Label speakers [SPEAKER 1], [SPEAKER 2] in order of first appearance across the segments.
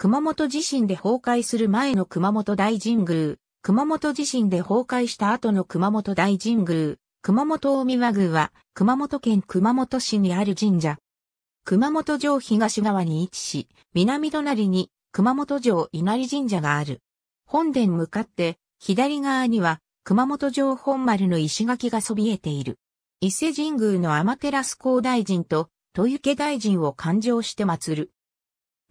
[SPEAKER 1] 熊本地震で崩壊する前の熊本大神宮、熊本地震で崩壊した後の熊本大神宮、熊本大宮宮は、熊本県熊本市にある神社。熊本城東側に位置し、南隣に熊本城稲荷神社がある。本殿向かって、左側には、熊本城本丸の石垣がそびえている。伊勢神宮の天照光大神と、豊池大臣を勘定して祀る。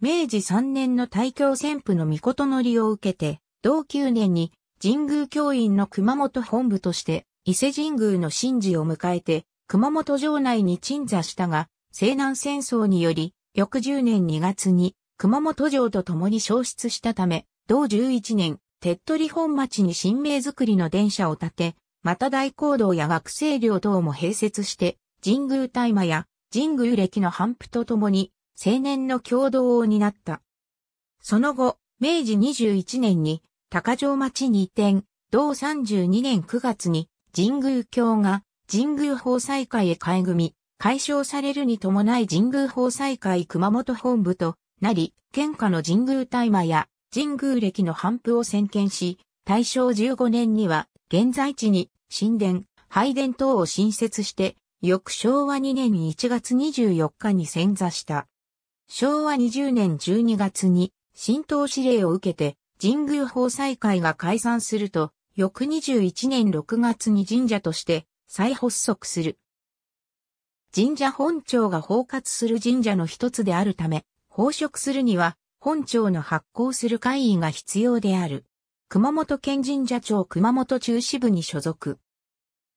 [SPEAKER 1] 明治3年の大教旋風の御事の利を受けて、同9年に神宮教員の熊本本部として伊勢神宮の神事を迎えて熊本城内に鎮座したが、西南戦争により、翌10年2月に熊本城と共に消失したため、同11年、手っ取り本町に新名作りの電車を建て、また大講堂や学生寮等も併設して、神宮大麻や神宮歴の反布とともに、青年の共同を担った。その後、明治21年に高城町に移転、同32年9月に神宮教が神宮法祭会へ改組、解消されるに伴い神宮法祭会熊本本部となり、県下の神宮大麻や神宮歴の半布を宣言し、大正15年には現在地に神殿、拝殿等を新設して、翌昭和2年1月24日に潜座した。昭和20年12月に新党指令を受けて神宮法祭会が解散すると、翌21年6月に神社として再発足する。神社本庁が包括する神社の一つであるため、飽職するには本庁の発行する会議が必要である。熊本県神社庁熊本中支部に所属。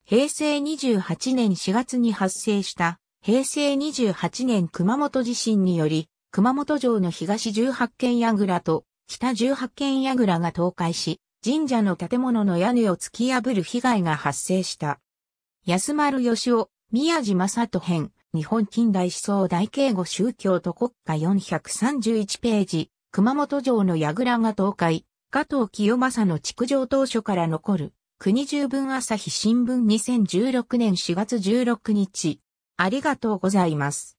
[SPEAKER 1] 平成28年4月に発生した平成28年熊本地震により、熊本城の東18軒櫓と北18軒櫓が倒壊し、神社の建物の屋根を突き破る被害が発生した。安丸義雄、宮地正人編、日本近代思想大敬語宗教と国家431ページ、熊本城の櫓が倒壊、加藤清正の築城当初から残る、国十分朝日新聞2016年4月16日。ありがとうございます。